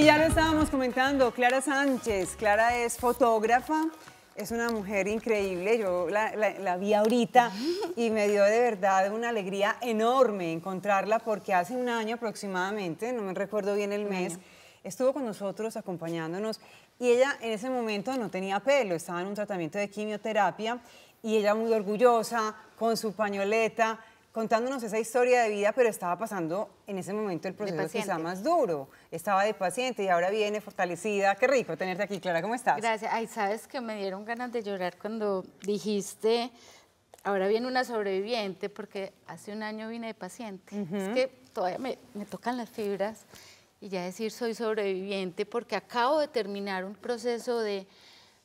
Y ya lo estábamos comentando, Clara Sánchez. Clara es fotógrafa, es una mujer increíble. Yo la, vi ahorita y me dio de verdad una alegría enorme encontrarla porque hace un año aproximadamente, no me recuerdo bien el mes, estuvo con nosotros acompañándonos y ella en ese momento no tenía pelo, estaba en un tratamiento de quimioterapia y ella muy orgullosa, con su pañoleta, contándonos esa historia de vida, pero estaba pasando en ese momento el proceso quizá más duro. Estaba de paciente y ahora viene fortalecida. Qué rico tenerte aquí, Clara, ¿cómo estás? Gracias. Ay, sabes que me dieron ganas de llorar cuando dijiste, ahora viene una sobreviviente, porque hace un año vine de paciente. Es que todavía me, me tocan las fibras y ya decir soy sobreviviente, porque acabo de terminar un proceso de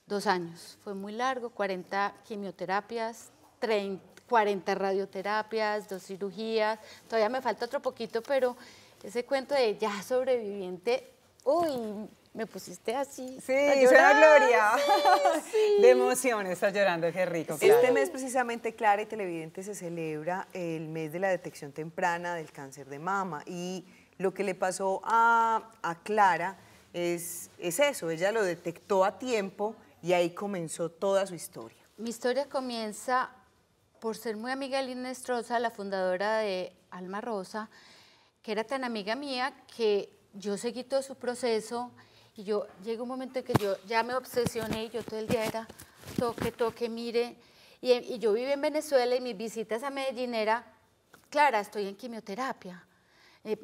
dos años. Fue muy largo, 40 quimioterapias, 30 40 radioterapias, dos cirugías, todavía me falta otro poquito, pero ese cuento de ya sobreviviente, uy, me pusiste así. Sí, gloria. De emoción, estás llorando, qué rico. Este mes precisamente Clara y Televidente se celebra el mes de la detección temprana del cáncer de mama y lo que le pasó a, Clara es, es eso, ella lo detectó a tiempo y ahí comenzó toda su historia. Mi historia comienza por ser muy amiga de Lina Estroza, la fundadora de Alma Rosa, que era tan amiga mía que yo seguí todo su proceso y yo llegó un momento en que yo ya me obsesioné y yo todo el día era toque, toque, mire. Y, yo vivo en Venezuela y mis visitas a Medellín era, Clara, estoy en quimioterapia. Eh,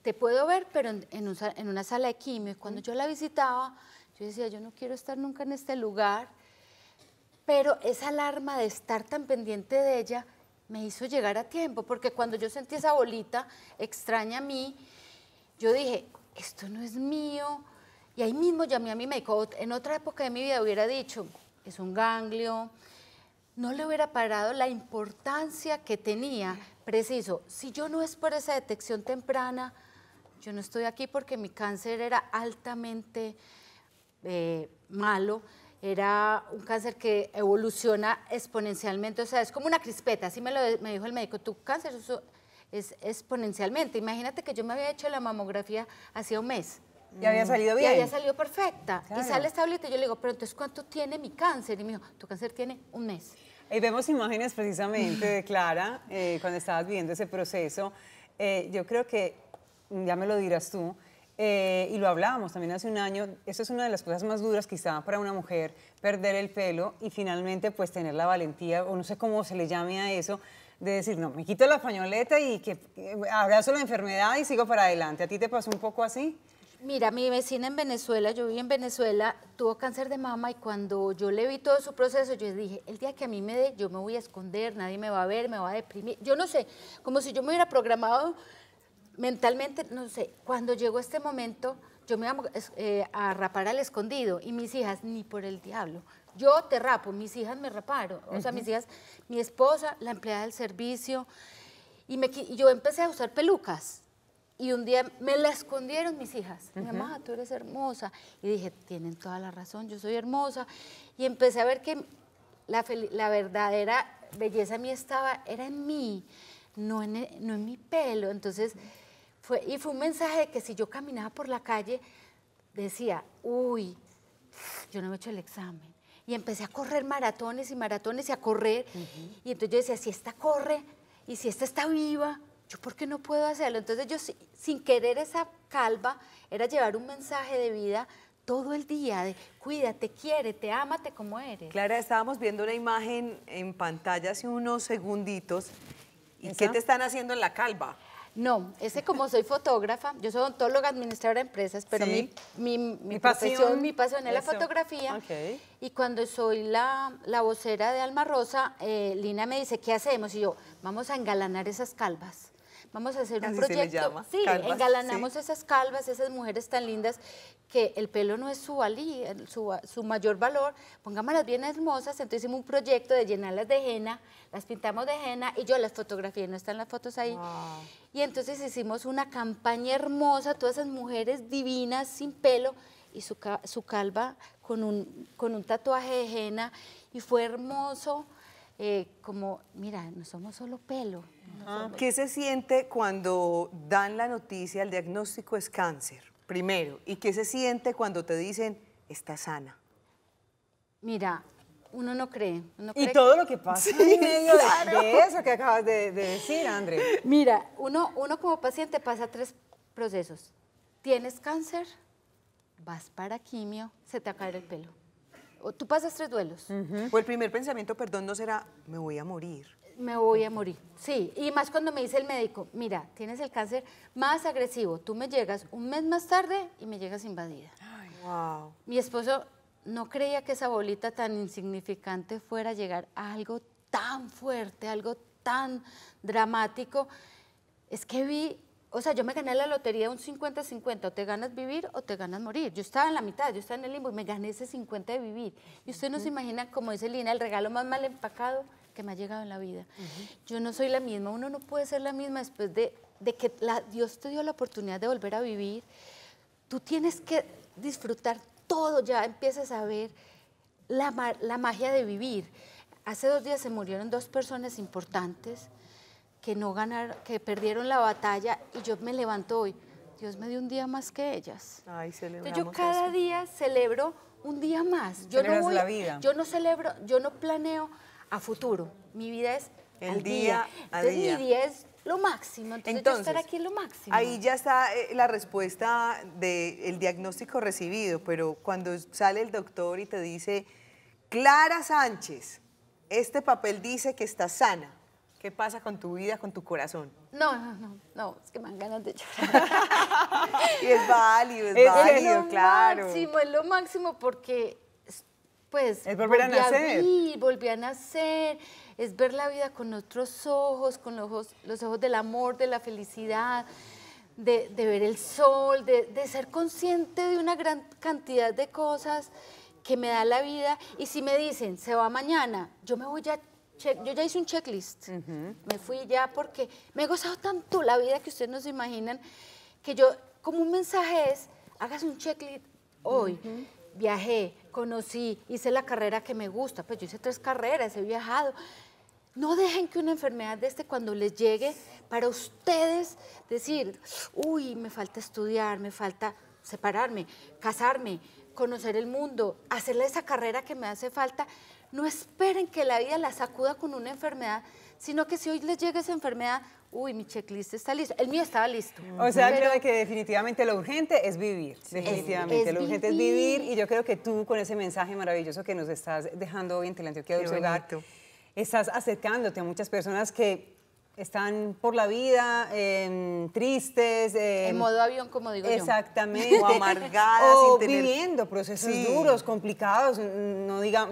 te puedo ver, pero en, en, una sala de quimio. Y cuando yo la visitaba, yo decía, yo no quiero estar nunca en este lugar pero esa alarma de estar tan pendiente de ella me hizo llegar a tiempo, porque cuando yo sentí esa bolita extraña a mí, yo dije, esto no es mío. Y ahí mismo llamé a mi médico. En otra época de mi vida hubiera dicho, es un ganglio, no le hubiera parado la importancia que tenía. Preciso, si yo no es por esa detección temprana, yo no estoy aquí porque mi cáncer era altamente eh, malo. Era un cáncer que evoluciona exponencialmente, o sea, es como una crispeta, así me, lo, dijo el médico, tu cáncer es exponencialmente. Imagínate que yo me había hecho la mamografía hacía un mes. Y había salido bien. Y había salido perfecta. Y sale esta y yo le digo, pero entonces, ¿cuánto tiene mi cáncer? Y me dijo, tu cáncer tiene un mes. Y vemos imágenes precisamente de Clara eh, cuando estabas viendo ese proceso. Eh, yo creo que, ya me lo dirás tú, eh, y lo hablábamos también hace un año, eso es una de las cosas más duras quizá para una mujer, perder el pelo y finalmente pues tener la valentía, o no sé cómo se le llame a eso, de decir, no, me quito la pañoleta y que eh, abrazo la enfermedad y sigo para adelante. ¿A ti te pasó un poco así? Mira, mi vecina en Venezuela, yo viví en Venezuela, tuvo cáncer de mama y cuando yo le vi todo su proceso, yo dije, el día que a mí me dé, yo me voy a esconder, nadie me va a ver, me va a deprimir. Yo no sé, como si yo me hubiera programado mentalmente, no sé, cuando llegó este momento, yo me iba eh, a rapar al escondido y mis hijas, ni por el diablo. Yo te rapo, mis hijas me raparon. O sea, mis hijas, mi esposa, la empleada del servicio. Y, me, yo empecé a usar pelucas. Y un día me la escondieron mis hijas. Mi mamá, tú eres hermosa. Y dije, tienen toda la razón, yo soy hermosa. Y empecé a ver que la, la verdadera belleza mí estaba, era en mí, no en, e, no en mi pelo. Entonces y fue un mensaje de que si yo caminaba por la calle, decía, uy, yo no me he hecho el examen. Y empecé a correr maratones y maratones y a correr. Y entonces yo decía, si esta corre y si esta está viva, ¿yo por qué no puedo hacerlo? Entonces yo sin querer esa calva era llevar un mensaje de vida todo el día de cuídate, te ámate como eres. Clara, estábamos viendo una imagen en pantalla hace unos segunditos. ¿Y qué te están haciendo en la calva? No, ese como soy fotógrafa, yo soy odontóloga, administradora de empresas, pero mi, mi, mi, pasión, mi pasión es la fotografía. Y cuando soy la, la vocera de Alma Rosa, eh, Lina me dice, ¿qué hacemos? Y yo, vamos a engalanar esas calvas vamos a hacer un proyecto. sí, engalanamos esas calvas, esas mujeres tan lindas, que el pelo no es su valí, su, mayor valor. Pongámoslas bien hermosas. Entonces hicimos un proyecto de llenarlas de henna, las pintamos de henna y yo las fotografié, no están las fotos ahí. Y entonces hicimos una campaña hermosa, todas esas mujeres divinas, sin pelo y su, calva con un, con un tatuaje de henna y fue hermoso eh, como, mira, no somos solo pelo. Ah, ¿Qué se siente cuando dan la noticia, el diagnóstico es cáncer, primero? ¿Y qué se siente cuando te dicen, está sana? Mira, uno no cree. y todo lo que pasa sí, en medio de, eso que acabas de, decir, André. Mira, uno, uno como paciente pasa tres procesos. Tienes cáncer, vas para quimio, se te cae el pelo. Tú pasas tres duelos. O el primer pensamiento, perdón, no será, me voy a morir. Me voy a morir, sí. Y más cuando me dice el médico, mira, tienes el cáncer más agresivo. Tú me llegas un mes más tarde y me llegas invadida. wow. Mi esposo no creía que esa bolita tan insignificante fuera a llegar a algo tan fuerte, algo tan dramático. Es que vi o sea, yo me gané la lotería un 50-50, o te ganas vivir o te ganas morir. Yo estaba en la mitad, yo estaba en el limbo y me gané ese 50 de vivir. Y usted no se imagina, como dice Lina, el regalo más mal empacado que me ha llegado en la vida. Yo no soy la misma, uno no puede ser la misma después de, que Dios te dio la oportunidad de volver a vivir. Tú tienes que disfrutar todo, ya empiezas a ver la, la magia de vivir. Hace dos días se murieron dos personas importantes que no ganaron, que perdieron la batalla y yo me levanto hoy. Dios me dio un día más que ellas. Ay, yo cada día celebro un día más. Yo no voy, yo no celebro, yo no planeo a futuro. Mi vida es el día, mi día es lo máximo. Entonces, yo estar aquí es lo máximo. Ahí ya está eh, la respuesta del diagnóstico recibido, pero cuando sale el doctor y te dice, Clara Sánchez, este papel dice que está sana ¿Qué pasa con tu vida, con tu corazón? No, no, no, no, es que me dan ganas de llorar. y es válido, es, válido, válido, es lo claro. Máximo, es lo máximo porque, pues, es volver a nacer. A vivir, volví a nacer, es ver la vida con otros ojos, con los ojos, los ojos del amor, de la felicidad, de, ver el sol, de, de ser consciente de una gran cantidad de cosas que me da la vida. Y si me dicen, se va mañana, yo me voy a yo ya hice un checklist. Me fui ya porque me he gozado tanto la vida que ustedes no se imaginan que yo, como un mensaje es, hagas un checklist hoy. Viajé, conocí, hice la carrera que me gusta, pues yo hice tres carreras, he viajado. No dejen que una enfermedad de este cuando les llegue para ustedes decir, uy, me falta estudiar, me falta separarme, casarme, conocer el mundo, hacerle esa carrera que me hace falta. No esperen que la vida la sacuda con una enfermedad, sino que si hoy les llega esa enfermedad, uy, mi checklist está listo. El mío estaba listo. O sea, creo que definitivamente lo urgente es vivir. Definitivamente, lo urgente es vivir. Y yo creo que tú, con ese mensaje maravilloso que nos estás dejando hoy en Teleantioquia de Hogar, estás acercándote a muchas personas que están por la vida, em, tristes. Em, en modo avión, como digo exactamente, yo. Exactamente. O amargadas. o viviendo procesos duros, complicados. No diga,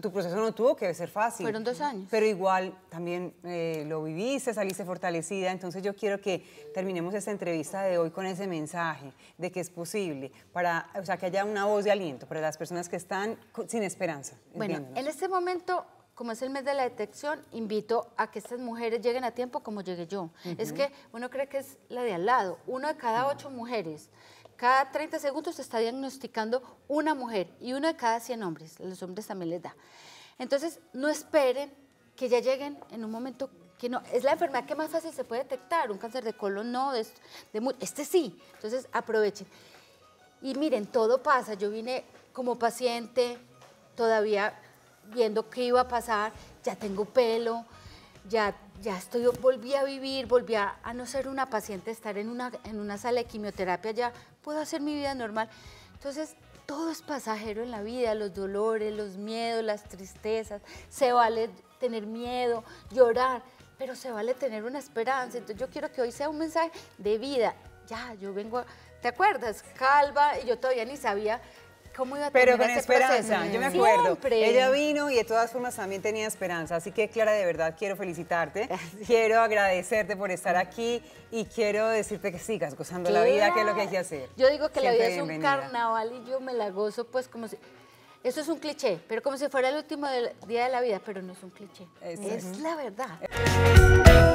tu proceso no tuvo que ser fácil. Fueron dos años. Pero igual también eh, lo viviste, saliste fortalecida. Entonces yo quiero que terminemos esta entrevista de hoy con ese mensaje de que es posible, para, o sea, que haya una voz de aliento para las personas que están sin esperanza. Bueno, en este momento como es el mes de la detección, invito a que estas mujeres lleguen a tiempo como llegué yo. Es que uno cree que es la de al lado, una de cada ocho mujeres. Cada 30 segundos se está diagnosticando una mujer y uno de cada 100 hombres. Los hombres también les da. Entonces, no esperen que ya lleguen en un momento que no. Es la enfermedad que más fácil se puede detectar. Un cáncer de colon no, de, de, este sí. Entonces, aprovechen. Y miren, todo pasa. Yo vine como paciente, todavía viendo qué iba a pasar, ya tengo pelo, ya, ya estoy, volví a vivir, volví a, no ser una paciente, estar en una, en una sala de quimioterapia, ya puedo hacer mi vida normal. Entonces, todo es pasajero en la vida, los dolores, los miedos, las tristezas, se vale tener miedo, llorar, pero se vale tener una esperanza. Entonces yo quiero que hoy sea un mensaje de vida. Ya, yo vengo, ¿te acuerdas? Calva, y yo todavía ni sabía cómo iba a Pero con esperanza, yo me acuerdo. Ella vino y de todas formas también tenía esperanza. Así que, Clara, de verdad quiero felicitarte. quiero agradecerte por estar aquí y quiero decirte que sigas gozando la vida, que es lo que hay que hacer. Yo digo que la vida es un carnaval y yo me la gozo pues como si... Eso es un cliché, pero como si fuera el último día de la vida, pero no es un cliché. Es la verdad. Eh,